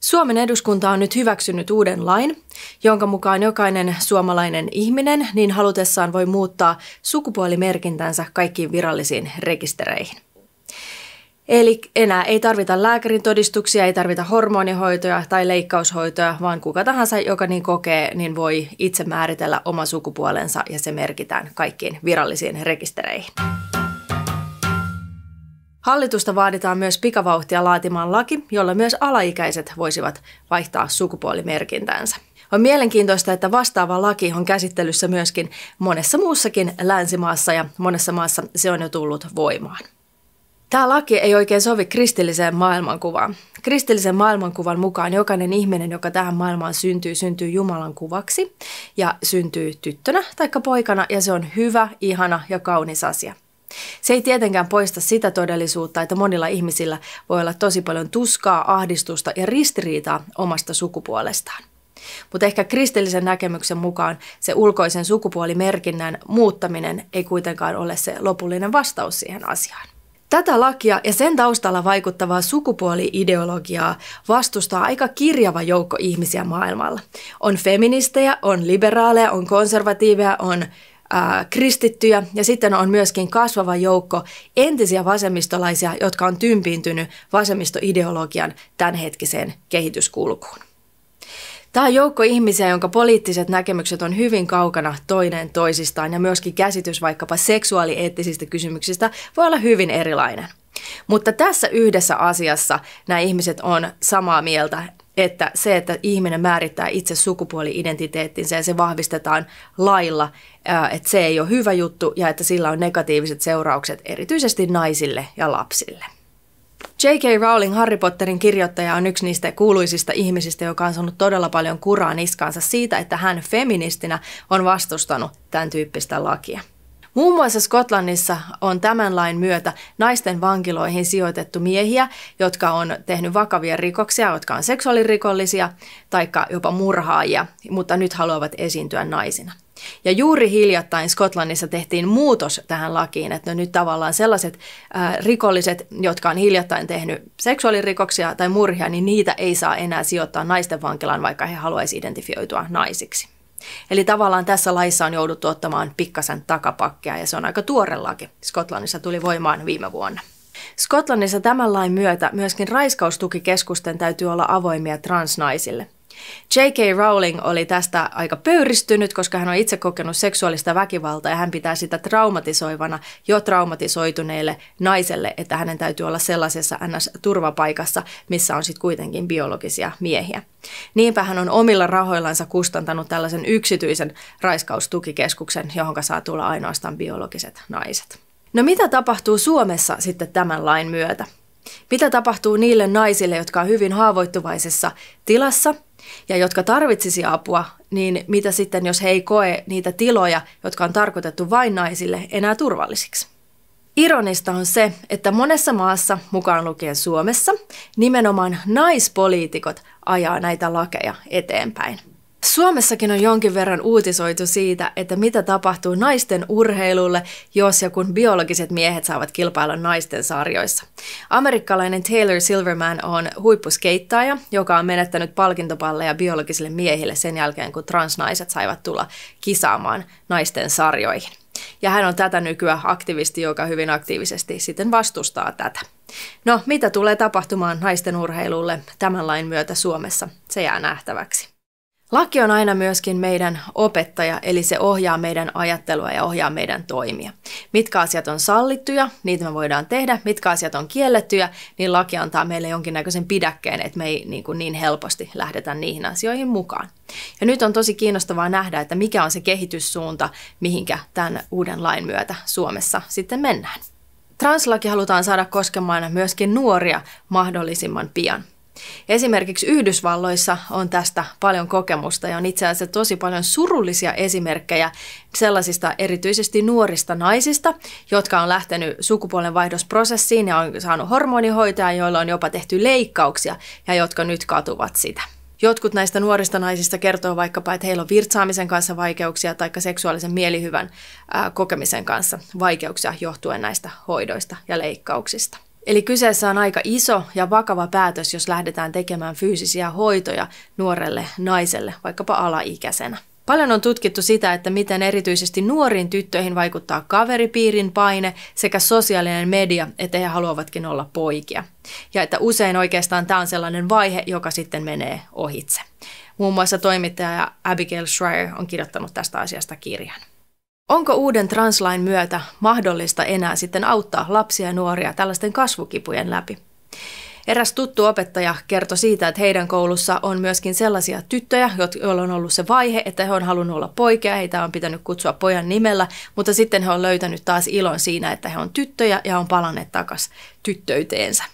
Suomen eduskunta on nyt hyväksynyt uuden lain, jonka mukaan jokainen suomalainen ihminen niin halutessaan voi muuttaa sukupuolimerkintänsä kaikkiin virallisiin rekistereihin. Eli enää ei tarvita lääkärin todistuksia, ei tarvita hormonihoitoja tai leikkaushoitoja, vaan kuka tahansa, joka niin kokee, niin voi itse määritellä oma sukupuolensa ja se merkitään kaikkiin virallisiin rekistereihin. Hallitusta vaaditaan myös pikavauhtia laatimaan laki, jolla myös alaikäiset voisivat vaihtaa sukupuolimerkintänsä. On mielenkiintoista, että vastaava laki on käsittelyssä myöskin monessa muussakin länsimaassa ja monessa maassa se on jo tullut voimaan. Tämä laki ei oikein sovi kristilliseen maailmankuvaan. Kristillisen maailmankuvan mukaan jokainen ihminen, joka tähän maailmaan syntyy, syntyy Jumalan kuvaksi ja syntyy tyttönä tai poikana ja se on hyvä, ihana ja kaunis asia – se ei tietenkään poista sitä todellisuutta, että monilla ihmisillä voi olla tosi paljon tuskaa, ahdistusta ja ristiriitaa omasta sukupuolestaan. Mutta ehkä kristillisen näkemyksen mukaan se ulkoisen sukupuolimerkinnän muuttaminen ei kuitenkaan ole se lopullinen vastaus siihen asiaan. Tätä lakia ja sen taustalla vaikuttavaa sukupuoliideologiaa vastustaa aika kirjava joukko ihmisiä maailmalla. On feministejä, on liberaaleja, on konservatiiveja, on kristittyjä ja sitten on myöskin kasvava joukko entisiä vasemmistolaisia, jotka on tympiintynyt vasemmistoideologian tämänhetkiseen kehityskulkuun. Tämä on joukko ihmisiä, jonka poliittiset näkemykset on hyvin kaukana toinen toisistaan ja myöskin käsitys vaikkapa seksuaalieettisistä kysymyksistä voi olla hyvin erilainen. Mutta tässä yhdessä asiassa nämä ihmiset on samaa mieltä, että se, että ihminen määrittää itse sukupuoli-identiteettinsä ja se vahvistetaan lailla, että se ei ole hyvä juttu ja että sillä on negatiiviset seuraukset erityisesti naisille ja lapsille. J.K. Rowling, Harry Potterin kirjoittaja, on yksi niistä kuuluisista ihmisistä, joka on saanut todella paljon kuraa niskaansa siitä, että hän feministinä on vastustanut tämän tyyppistä lakia. Muun muassa Skotlannissa on tämän lain myötä naisten vankiloihin sijoitettu miehiä, jotka on tehnyt vakavia rikoksia, jotka on seksuaalirikollisia tai jopa murhaajia, mutta nyt haluavat esiintyä naisina. Ja juuri hiljattain Skotlannissa tehtiin muutos tähän lakiin, että nyt tavallaan sellaiset ää, rikolliset, jotka on hiljattain tehnyt seksuaalirikoksia tai murhia, niin niitä ei saa enää sijoittaa naisten vankilaan, vaikka he haluaisivat identifioitua naisiksi. Eli tavallaan tässä laissa on jouduttu ottamaan pikkasen takapakkia ja se on aika tuore laki. Skotlannissa tuli voimaan viime vuonna. Skotlannissa tämän lain myötä myöskin raiskaustukikeskusten täytyy olla avoimia transnaisille. J.K. Rowling oli tästä aika pöyristynyt, koska hän on itse kokenut seksuaalista väkivaltaa ja hän pitää sitä traumatisoivana jo traumatisoituneelle naiselle, että hänen täytyy olla sellaisessa NS-turvapaikassa, missä on sitten kuitenkin biologisia miehiä. Niinpä hän on omilla rahoillansa kustantanut tällaisen yksityisen raiskaustukikeskuksen, johon saa tulla ainoastaan biologiset naiset. No mitä tapahtuu Suomessa sitten tämän lain myötä? Mitä tapahtuu niille naisille, jotka on hyvin haavoittuvaisessa tilassa – ja jotka tarvitsisi apua, niin mitä sitten, jos he ei koe niitä tiloja, jotka on tarkoitettu vain naisille, enää turvallisiksi? Ironista on se, että monessa maassa, mukaan lukien Suomessa, nimenomaan naispoliitikot ajaa näitä lakeja eteenpäin. Suomessakin on jonkin verran uutisoitu siitä, että mitä tapahtuu naisten urheilulle, jos ja kun biologiset miehet saavat kilpailla naisten sarjoissa. Amerikkalainen Taylor Silverman on huippuskeittaja, joka on menettänyt palkintopalleja biologisille miehille sen jälkeen, kun transnaiset saivat tulla kisaamaan naisten sarjoihin. Ja hän on tätä nykyään aktivisti, joka hyvin aktiivisesti sitten vastustaa tätä. No, mitä tulee tapahtumaan naisten urheilulle tämän lain myötä Suomessa? Se jää nähtäväksi. Laki on aina myöskin meidän opettaja, eli se ohjaa meidän ajattelua ja ohjaa meidän toimia. Mitkä asiat on sallittuja, niitä me voidaan tehdä, mitkä asiat on kiellettyjä, niin laki antaa meille jonkinnäköisen pidäkkeen, että me ei niin, kuin niin helposti lähdetä niihin asioihin mukaan. Ja nyt on tosi kiinnostavaa nähdä, että mikä on se kehityssuunta, mihinkä tämän uuden lain myötä Suomessa sitten mennään. Translaki halutaan saada koskemaan myöskin nuoria mahdollisimman pian. Esimerkiksi Yhdysvalloissa on tästä paljon kokemusta ja on itse asiassa tosi paljon surullisia esimerkkejä sellaisista erityisesti nuorista naisista, jotka on lähtenyt sukupuolenvaihdosprosessiin ja on saanut hormonihoitoja, joilla on jopa tehty leikkauksia ja jotka nyt katuvat sitä. Jotkut näistä nuorista naisista kertoo vaikkapa, että heillä on virtsaamisen kanssa vaikeuksia tai seksuaalisen mielihyvän kokemisen kanssa vaikeuksia johtuen näistä hoidoista ja leikkauksista. Eli kyseessä on aika iso ja vakava päätös, jos lähdetään tekemään fyysisiä hoitoja nuorelle naiselle, vaikkapa alaikäisenä. Paljon on tutkittu sitä, että miten erityisesti nuoriin tyttöihin vaikuttaa kaveripiirin paine sekä sosiaalinen media, että he haluavatkin olla poikia. Ja että usein oikeastaan tämä on sellainen vaihe, joka sitten menee ohitse. Muun muassa toimittaja Abigail Schreier on kirjoittanut tästä asiasta kirjan. Onko uuden translain myötä mahdollista enää sitten auttaa lapsia ja nuoria tällaisten kasvukipujen läpi? Eräs tuttu opettaja kertoi siitä, että heidän koulussa on myöskin sellaisia tyttöjä, joilla on ollut se vaihe, että he on halunnut olla poikia, heitä on pitänyt kutsua pojan nimellä, mutta sitten he on löytänyt taas ilon siinä, että he on tyttöjä ja on palanneet takaisin tyttöyteensä.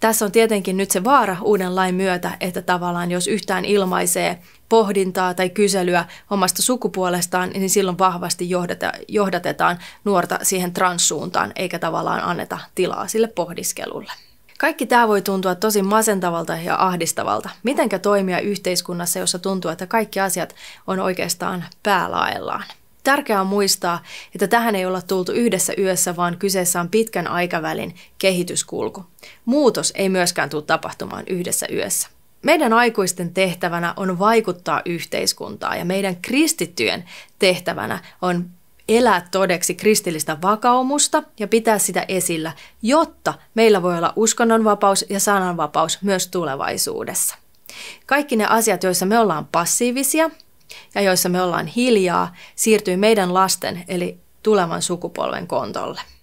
Tässä on tietenkin nyt se vaara uuden lain myötä, että tavallaan jos yhtään ilmaisee pohdintaa tai kyselyä omasta sukupuolestaan, niin silloin vahvasti johdata, johdatetaan nuorta siihen transsuuntaan, eikä tavallaan anneta tilaa sille pohdiskelulle. Kaikki tämä voi tuntua tosi masentavalta ja ahdistavalta. Mitenkä toimia yhteiskunnassa, jossa tuntuu, että kaikki asiat on oikeastaan päälaellaan? Tärkeää on muistaa, että tähän ei olla tultu yhdessä yössä, vaan kyseessä on pitkän aikavälin kehityskulku. Muutos ei myöskään tule tapahtumaan yhdessä yössä. Meidän aikuisten tehtävänä on vaikuttaa yhteiskuntaa ja meidän kristittyjen tehtävänä on elää todeksi kristillistä vakaumusta ja pitää sitä esillä, jotta meillä voi olla uskonnonvapaus ja sananvapaus myös tulevaisuudessa. Kaikki ne asiat, joissa me ollaan passiivisia ja joissa me ollaan hiljaa, siirtyy meidän lasten eli tulevan sukupolven kontolle.